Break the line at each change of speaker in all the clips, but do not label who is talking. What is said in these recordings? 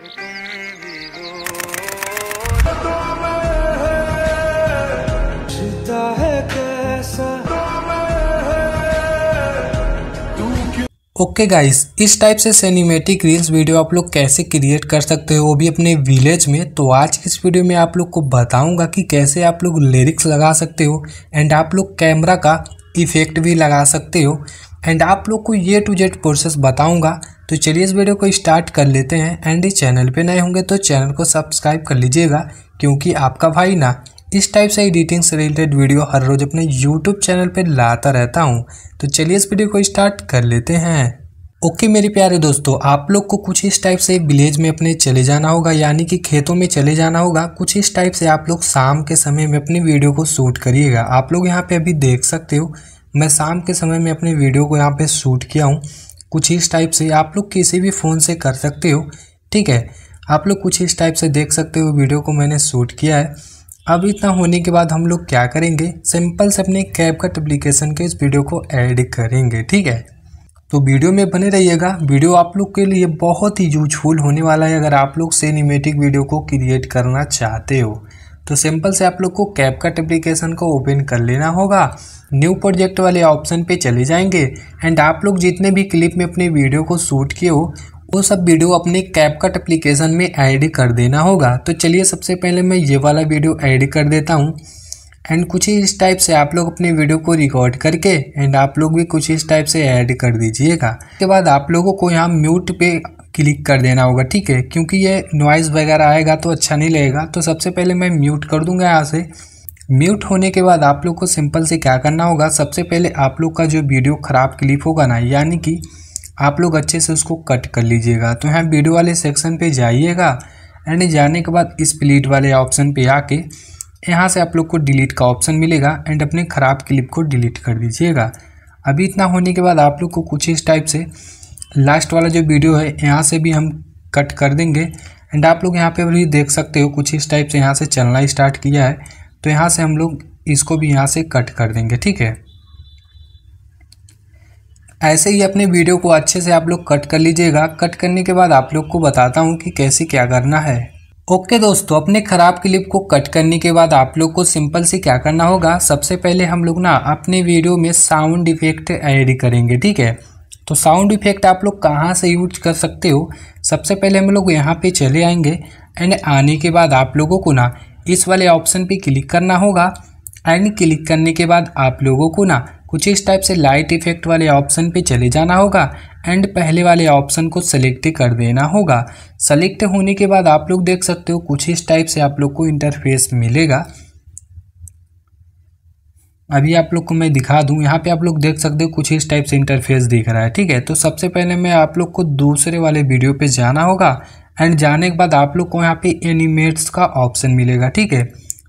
okay okay guys इस type से cinematic reels video आप लोग कैसे क्रिएट कर सकते हो वो भी अपने विलेज में तो आज की इस वीडियो में आप लोग को बताऊंगा कि कैसे आप लोग लिरिक्स लगा सकते हो एंड आप लोग कैमरा का इफ़ेक्ट भी लगा सकते हो एंड आप लोग को ये टू जेड प्रोसेस बताऊंगा तो चलिए इस वीडियो को स्टार्ट कर लेते हैं एंड इस चैनल पे नए होंगे तो चैनल को सब्सक्राइब कर लीजिएगा क्योंकि आपका भाई ना इस टाइप से एडिटिंग से रिलेटेड वीडियो हर रोज़ अपने यूट्यूब चैनल पर लाता रहता हूँ तो चलिए इस वीडियो को स्टार्ट कर लेते हैं ओके मेरे प्यारे दोस्तों आप लोग को कुछ इस टाइप से विलेज में अपने चले जाना होगा यानी कि खेतों में चले जाना होगा कुछ इस टाइप से आप लोग शाम के समय में अपनी वीडियो को शूट करिएगा आप लोग यहाँ पे अभी देख सकते हो मैं शाम के समय में अपने वीडियो को यहाँ पे शूट किया हूँ कुछ इस टाइप से आप लोग किसी भी फ़ोन से कर सकते हो ठीक है आप लोग कुछ इस टाइप से देख सकते हो वीडियो को मैंने शूट किया है अब इतना होने के बाद हम लोग क्या करेंगे सिंपल से अपने कैब कट एप्लीकेशन के इस वीडियो को ऐड करेंगे ठीक है तो वीडियो में बने रहिएगा वीडियो आप लोग के लिए बहुत ही यूजफुल होने वाला है अगर आप लोग सिनेमेटिक वीडियो को क्रिएट करना चाहते हो तो सिंपल से आप लोग को कैप कट एप्लीकेशन को ओपन कर लेना होगा न्यू प्रोजेक्ट वाले ऑप्शन पे चले जाएंगे एंड आप लोग जितने भी क्लिप में अपने वीडियो को शूट किए हो वो सब वीडियो अपने कैपकट एप्लीकेशन में ऐड कर देना होगा तो चलिए सबसे पहले मैं ये वाला वीडियो ऐड कर देता हूँ एंड कुछ ही इस टाइप से आप लोग अपने वीडियो को रिकॉर्ड करके एंड आप लोग भी कुछ इस टाइप से ऐड कर दीजिएगा उसके बाद आप लोगों को यहाँ म्यूट पे क्लिक कर देना होगा ठीक है क्योंकि ये नॉइज़ वगैरह आएगा तो अच्छा नहीं लगेगा तो सबसे पहले मैं म्यूट कर दूंगा यहाँ से म्यूट होने के बाद आप लोग को सिंपल से क्या करना होगा सबसे पहले आप लोग का जो वीडियो ख़राब क्लिप होगा ना यानी कि आप लोग अच्छे से उसको कट कर लीजिएगा तो यहाँ वीडियो वाले सेक्शन पर जाइएगा एंड जाने के बाद इस प्लीट वाले ऑप्शन पर आके यहाँ से आप लोग को डिलीट का ऑप्शन मिलेगा एंड अपने ख़राब क्लिप को डिलीट कर दीजिएगा अभी इतना होने के बाद आप लोग को कुछ इस टाइप से लास्ट वाला जो वीडियो है यहाँ से भी हम कट कर देंगे एंड आप लोग यहाँ पे भी देख सकते हो कुछ इस टाइप से यहाँ से चलना स्टार्ट किया है तो यहाँ से हम लोग इसको भी यहाँ से कट कर देंगे ठीक है ऐसे ही अपने वीडियो को अच्छे से आप लोग कट कर लीजिएगा कट करने के बाद आप लोग को बताता हूँ कि कैसे क्या करना है ओके दोस्तों अपने ख़राब क्लिप को कट करने के बाद आप लोग को सिंपल से क्या करना होगा सबसे पहले हम लोग ना अपने वीडियो में साउंड इफेक्ट ऐड करेंगे ठीक है तो साउंड इफेक्ट आप लोग कहाँ से यूज कर सकते हो सबसे पहले हम लोग यहाँ पे चले आएंगे एंड आने के बाद आप लोगों को ना इस वाले ऑप्शन पे क्लिक करना होगा एंड क्लिक करने के बाद आप लोगों को ना कुछ इस टाइप से लाइट इफेक्ट वाले ऑप्शन पे चले जाना होगा एंड पहले वाले ऑप्शन को सेलेक्ट कर देना होगा सेलेक्ट होने के बाद आप लोग देख सकते हो कुछ इस टाइप से आप लोग को इंटरफेस मिलेगा अभी आप लोग को मैं दिखा दूं यहाँ पे आप लोग देख सकते हो कुछ इस टाइप से इंटरफेस दिख रहा है ठीक है तो सबसे पहले मैं आप लोग को दूसरे वाले वीडियो पे जाना होगा एंड जाने के बाद आप लोग को यहाँ पे एनिमेट्स का ऑप्शन मिलेगा ठीक है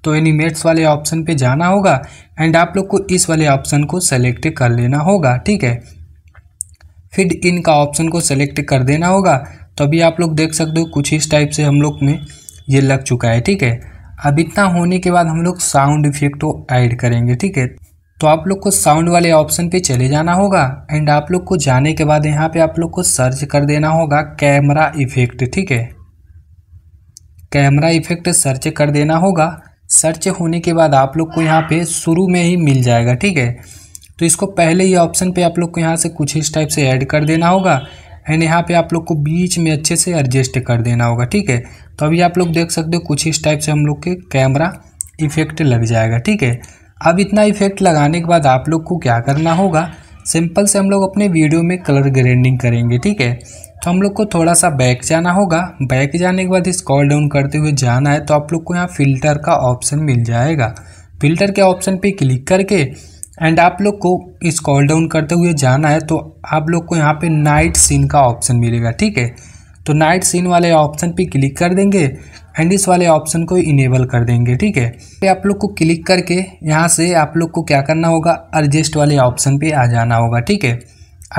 तो एनिमेट्स वाले ऑप्शन पे जाना होगा एंड आप लोग को इस वाले ऑप्शन को सेलेक्ट कर लेना होगा ठीक है फिर इनका ऑप्शन को सेलेक्ट कर देना होगा तो अभी आप लोग देख सकते हो कुछ इस टाइप से हम लोग में ये लग चुका है ठीक है अब इतना होने के बाद हम लोग साउंड इफेक्ट को ऐड करेंगे ठीक है तो आप लोग को साउंड वाले ऑप्शन पे चले जाना होगा एंड आप लोग को जाने के बाद यहाँ पे आप लोग को सर्च कर देना होगा कैमरा इफेक्ट ठीक है कैमरा इफेक्ट सर्च कर देना होगा सर्च होने के बाद आप लोग को यहाँ पे शुरू में ही मिल जाएगा ठीक है तो इसको पहले ही ऑप्शन पे आप लोग को यहाँ से कुछ इस टाइप से ऐड कर देना होगा एंड यहाँ पे आप लोग को बीच में अच्छे से एडजस्ट कर देना होगा ठीक है तो अभी आप लोग देख सकते हो कुछ इस टाइप से हम लोग के कैमरा इफेक्ट लग जाएगा ठीक है अब इतना इफेक्ट लगाने के बाद आप लोग को क्या करना होगा सिंपल से हम लोग अपने वीडियो में कलर ग्रेडिंग करेंगे ठीक है तो हम लोग को थोड़ा सा बैक जाना होगा बैक जाने के बाद इस कॉल डाउन करते हुए जाना है तो आप लोग को यहाँ फिल्टर का ऑप्शन मिल जाएगा फिल्टर के ऑप्शन पे क्लिक करके एंड आप लोग को इस कॉल डाउन करते हुए जाना है तो आप लोग को यहाँ पे नाइट सीन का ऑप्शन मिलेगा ठीक है तो नाइट सीन वाले ऑप्शन पे क्लिक कर देंगे एंड इस वाले ऑप्शन को इनेबल कर देंगे ठीक है पे तो आप लोग को क्लिक करके यहाँ से आप लोग को क्या करना होगा एडजस्ट वाले ऑप्शन पर आ जाना होगा ठीक है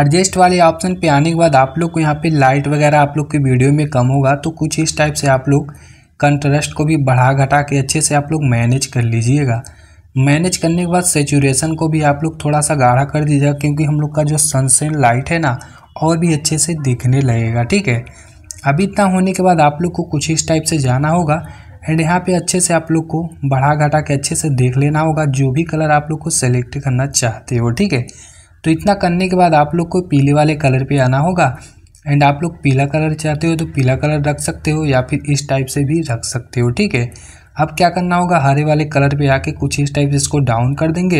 एडजस्ट वाले ऑप्शन पर आने के बाद आप लोग को यहाँ पे लाइट वगैरह आप लोग की वीडियो में कम होगा तो कुछ इस टाइप से आप लोग कंट्रस्ट को भी बढ़ा घटा के अच्छे से आप लोग मैनेज कर लीजिएगा मैनेज करने के बाद सेचुरेशन को भी आप लोग थोड़ा सा गाढ़ा कर दीजिएगा क्योंकि हम लोग का जो सनसेन लाइट है ना और भी अच्छे से दिखने लगेगा ठीक है अभी इतना होने के बाद आप लोग को कुछ इस टाइप से जाना होगा एंड यहाँ पे अच्छे से आप लोग को बढ़ा घटा के अच्छे से देख लेना होगा जो भी कलर आप लोग को सेलेक्ट करना चाहते हो ठीक है तो इतना करने के बाद आप लोग को पीले वाले कलर पे आना होगा एंड आप लोग पीला कलर चाहते हो तो पीला कलर रख सकते हो या फिर इस टाइप से भी रख सकते हो ठीक है अब क्या करना होगा हरे वाले कलर पे आके कुछ इस टाइप इसको डाउन कर देंगे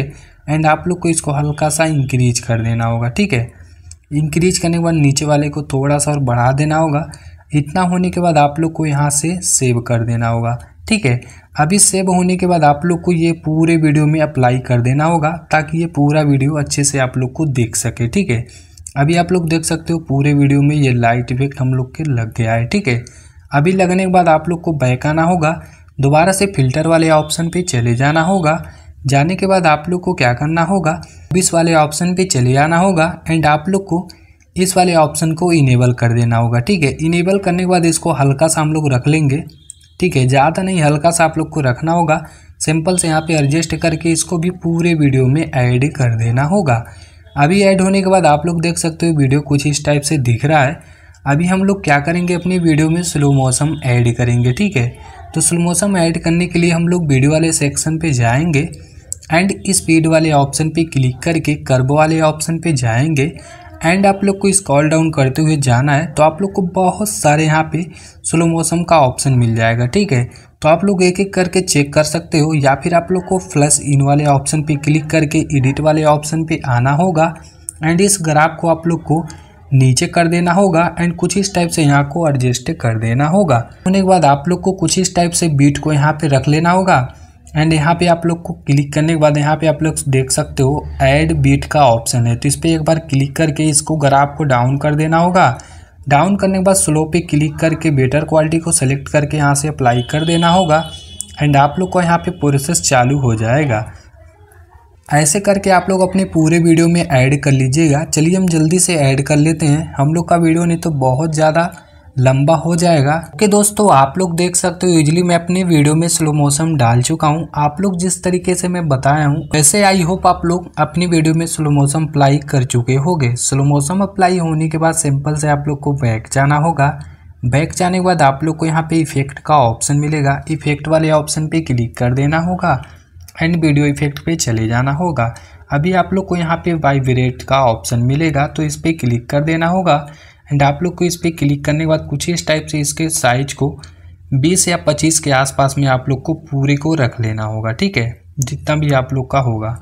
एंड आप लोग को इसको हल्का सा इंक्रीज कर देना होगा ठीक है इंक्रीज करने के बाद नीचे वाले को थोड़ा सा और बढ़ा देना होगा इतना होने के बाद आप लोग को यहाँ से सेव कर देना होगा ठीक है अभी सेव होने के बाद आप लोग को ये पूरे वीडियो में अप्लाई कर देना होगा ताकि ये पूरा वीडियो अच्छे से आप लोग को देख सके ठीक है अभी आप लोग देख सकते हो पूरे वीडियो में ये लाइट इफेक्ट हम लोग के लग गया है ठीक है अभी लगने के बाद आप लोग को बहकाना होगा दोबारा से फिल्टर वाले ऑप्शन पे चले जाना होगा जाने के बाद आप लोग को क्या करना होगा बीस वाले ऑप्शन पे चले जाना होगा एंड आप लोग को इस वाले ऑप्शन को इनेबल कर देना होगा ठीक है इनेबल करने के बाद इसको हल्का सा हम लोग रख लेंगे ठीक है ज़्यादा नहीं हल्का सा आप लोग को रखना होगा सिंपल से यहाँ पे एडजस्ट करके इसको भी पूरे वीडियो में ऐड कर देना होगा अभी ऐड होने के बाद आप लोग देख सकते हो वीडियो कुछ इस टाइप से दिख रहा है अभी हम लोग क्या करेंगे अपनी वीडियो में स्लो मौसम ऐड करेंगे ठीक है तो स्लोमोसा में ऐड करने के लिए हम लोग वीडियो वाले सेक्शन पे जाएंगे एंड स्पीड वाले ऑप्शन पे क्लिक करके कर्ब वाले ऑप्शन पे जाएंगे एंड आप लोग को स्कॉल डाउन करते हुए जाना है तो आप लोग को बहुत सारे यहाँ पे स्लो मौसम का ऑप्शन मिल जाएगा ठीक है तो आप लोग एक एक करके चेक कर सकते हो या फिर आप लोग को फ्लस इन वाले ऑप्शन पे क्लिक करके एडिट वाले ऑप्शन पे आना होगा एंड इस ग्राफ को आप लोग को नीचे कर देना होगा एंड कुछ इस टाइप से यहाँ को एडजस्ट कर देना होगा होने के बाद आप लोग को कुछ इस टाइप से बीट को यहाँ पे रख लेना होगा एंड यहाँ पे आप लोग को क्लिक करने के बाद यहाँ पे आप लोग देख सकते हो ऐड बीट का ऑप्शन है तो इस पर एक बार क्लिक करके इसको ग्राफ को डाउन कर देना होगा डाउन करने के बाद स्लो पे क्लिक करके बेटर क्वालिटी को सेलेक्ट करके यहाँ से अप्लाई कर देना होगा एंड आप लोग को यहाँ पे प्रोसेस चालू हो जाएगा ऐसे करके आप लोग अपने पूरे वीडियो में ऐड कर लीजिएगा चलिए हम जल्दी से ऐड कर लेते हैं हम लोग का वीडियो नहीं तो बहुत ज़्यादा लंबा हो जाएगा ओके दोस्तों आप लोग देख सकते हो यूजली मैं अपने वीडियो में स्लो मोशन डाल चुका हूँ आप लोग जिस तरीके से मैं बताया हूँ वैसे आई होप आप लोग अपनी वीडियो में स्लो मोशन अप्लाई कर चुके होंगे स्लो मोशन अप्लाई होने के बाद सिंपल से आप लोग को बैक जाना होगा बैक जाने के बाद आप लोग को यहाँ पे इफेक्ट का ऑप्शन मिलेगा इफेक्ट वाले ऑप्शन पे क्लिक कर देना होगा एंड वीडियो इफेक्ट पे चले जाना होगा अभी आप लोग को यहाँ पे वाइब्रेट का ऑप्शन मिलेगा तो इस पर क्लिक कर देना होगा एंड आप लोग को इस पर क्लिक करने के बाद कुछ इस टाइप से इसके साइज को 20 या 25 के आसपास में आप लोग को पूरे को रख लेना होगा ठीक है जितना भी आप लोग का होगा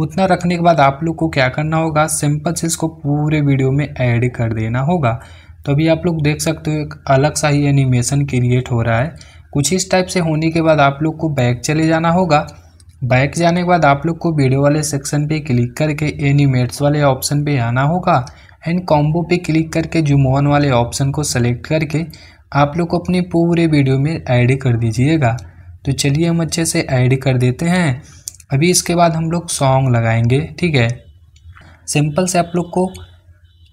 उतना रखने के बाद आप लोग को क्या करना होगा सिंपल से इसको पूरे वीडियो में ऐड कर देना होगा तो अभी आप लोग देख सकते हो एक अलग सा ही एनिमेशन क्रिएट हो रहा है कुछ इस टाइप से होने के बाद आप लोग को बैक चले जाना होगा बैक जाने के बाद आप लोग को वीडियो वाले सेक्शन पे क्लिक करके एनिमेट्स वाले ऑप्शन पे आना होगा एंड कॉम्बो पे क्लिक करके जूम ऑन वाले ऑप्शन को सेलेक्ट करके आप लोग को अपने पूरे वीडियो में ऐड कर दीजिएगा तो चलिए हम अच्छे से ऐड कर देते हैं अभी इसके बाद हम लोग सॉन्ग लगाएंगे ठीक है सिंपल से आप लोग को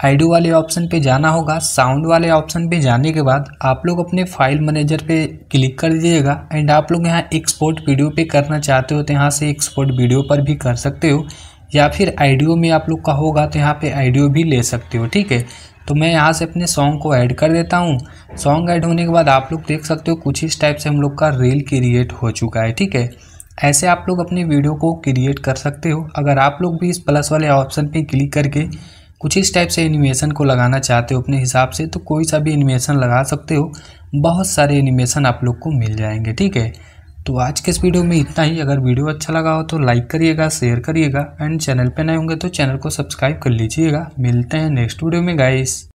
आईडू वाले ऑप्शन पे जाना होगा साउंड वाले ऑप्शन पे जाने के बाद आप लोग अपने फाइल मैनेजर पे क्लिक कर दीजिएगा एंड आप लोग यहाँ एक्सपोर्ट वीडियो पे करना चाहते हो तो यहाँ से एक्सपोर्ट वीडियो पर भी कर सकते हो या फिर आईडियो में आप लोग का होगा तो यहाँ पे आईडियो भी ले सकते हो ठीक है तो मैं यहाँ से अपने सॉन्ग को ऐड कर देता हूँ सॉन्ग ऐड होने के बाद आप लोग देख सकते हो कुछ इस टाइप से हम लोग का रील क्रिएट हो चुका है ठीक है ऐसे आप लोग अपने वीडियो को क्रिएट कर सकते हो अगर आप लोग भी इस प्लस वाले ऑप्शन पर क्लिक करके कुछ इस टाइप से एनिमेशन को लगाना चाहते हो अपने हिसाब से तो कोई सा भी एनिमेशन लगा सकते हो बहुत सारे एनिमेशन आप लोग को मिल जाएंगे ठीक है तो आज के इस वीडियो में इतना ही अगर वीडियो अच्छा लगा हो तो लाइक करिएगा शेयर करिएगा एंड चैनल पर नए होंगे तो चैनल को सब्सक्राइब कर लीजिएगा मिलते हैं नेक्स्ट वीडियो में गाइस